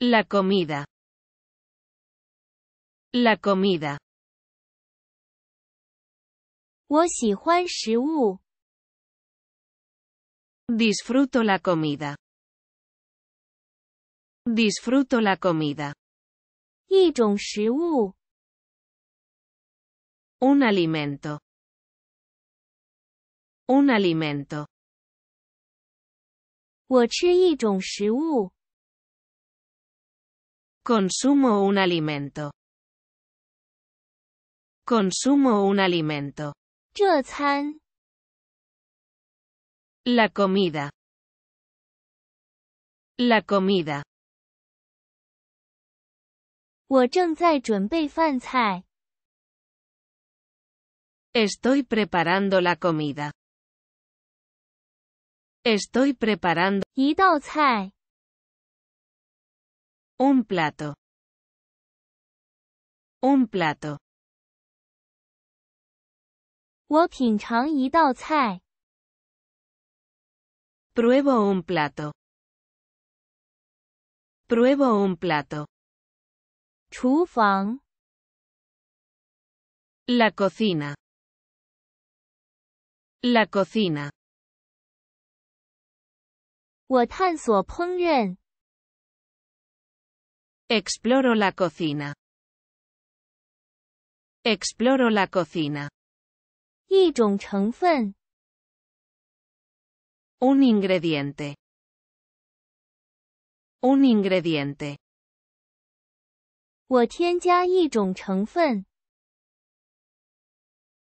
La comida. La comida. Disfruto la comida. Disfruto la comida. Un alimento. Un alimento. Consumo un alimento. Consumo un alimento. La comida. La comida. Estoy preparando la comida. Estoy preparando un plato. Un plato. 我品尝一道菜 Pruebo un plato. Pruebo un plato. 厨房 La cocina. La cocina. Exploro la cocina. Exploro la cocina. Un ingrediente. Un ingrediente.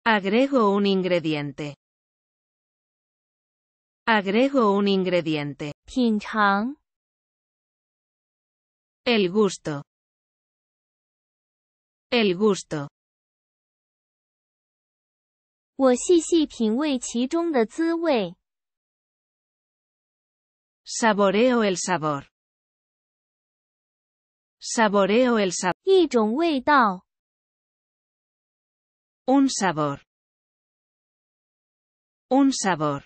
Agrego un ingrediente. Agrego un ingrediente. El gusto. El gusto. Saboreo el sabor. Saboreo el sabor. Un sabor. Un sabor.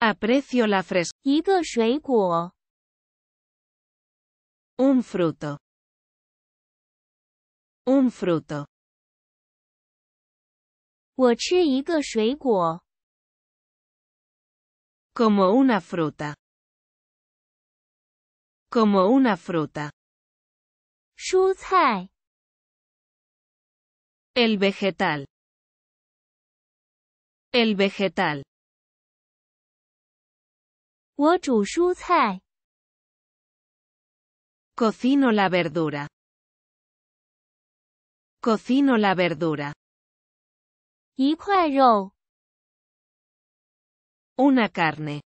Aprecio la frescura. Un fruto. Un fruto. 我吃一个水果 Como una fruta. Como una fruta. El vegetal. El vegetal cocino la verdura. Cocino la verdura. Una carne.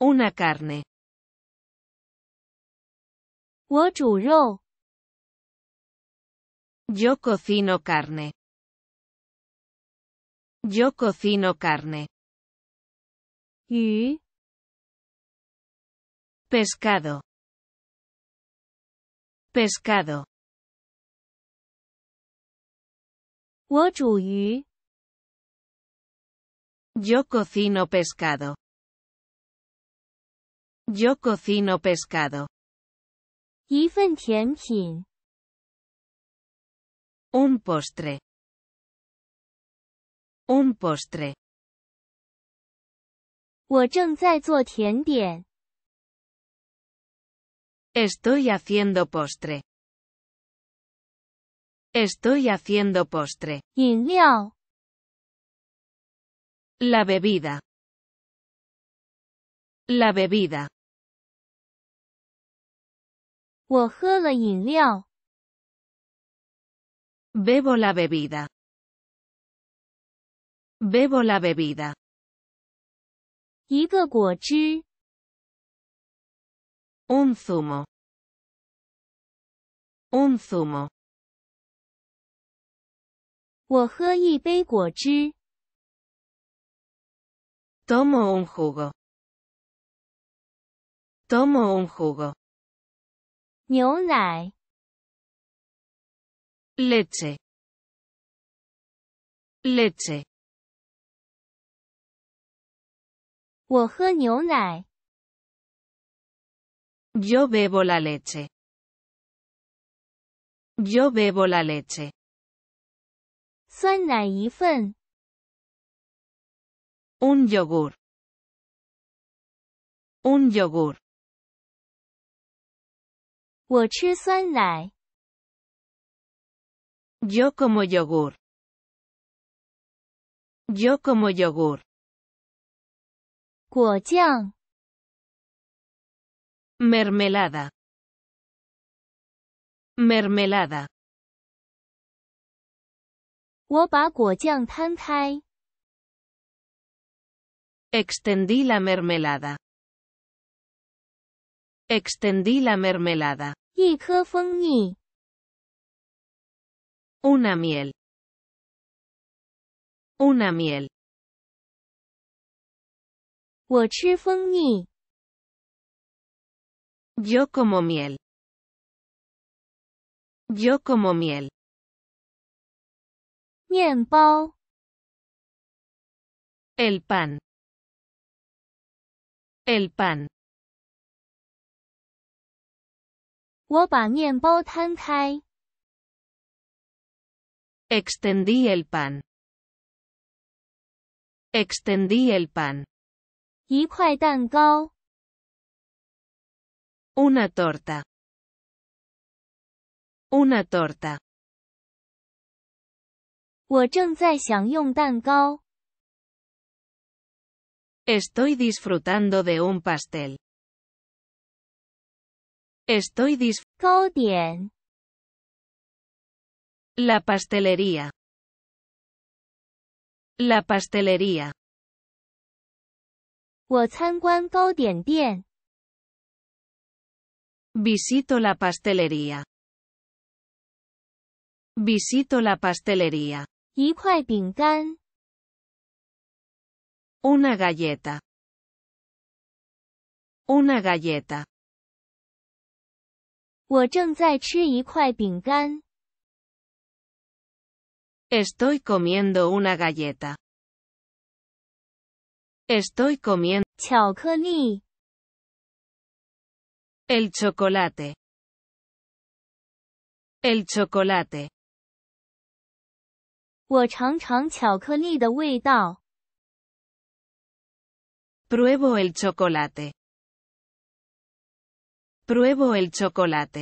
Una carne. Yo cocino carne. Yo cocino carne y pescado pescado yo cocino pescado yo cocino pescado un postre un postre Estoy haciendo postre. Estoy haciendo postre. La bebida. La bebida. Bebo la bebida. Bebo la bebida. 一个果汁，un zumo，un zumo。我喝一杯果汁，tomo un jugo，tomo un jugo。牛奶，leche，leche。Yo bebo la leche. Yo bebo la leche. Un yogur. Un yogur. Yo como yogur. Yo como yogur. 果酱 mermelada mermelada extendí la mermelada extendí la mermelada 一颗蜂蜜 una miel una miel yo como miel. Yo como miel. 面包. El pan. El pan. Extendí el pan. Extendí el pan. Una torta. Una torta. Estoy disfrutando de un pastel. Estoy dis La pastelería. La pastelería. Visito la pastelería. Visito la pastelería. Una galleta. Una galleta. Estoy comiendo una galleta. Estoy comiendo chocolate. el chocolate. El chocolate. Pruebo el chocolate. Pruebo el chocolate.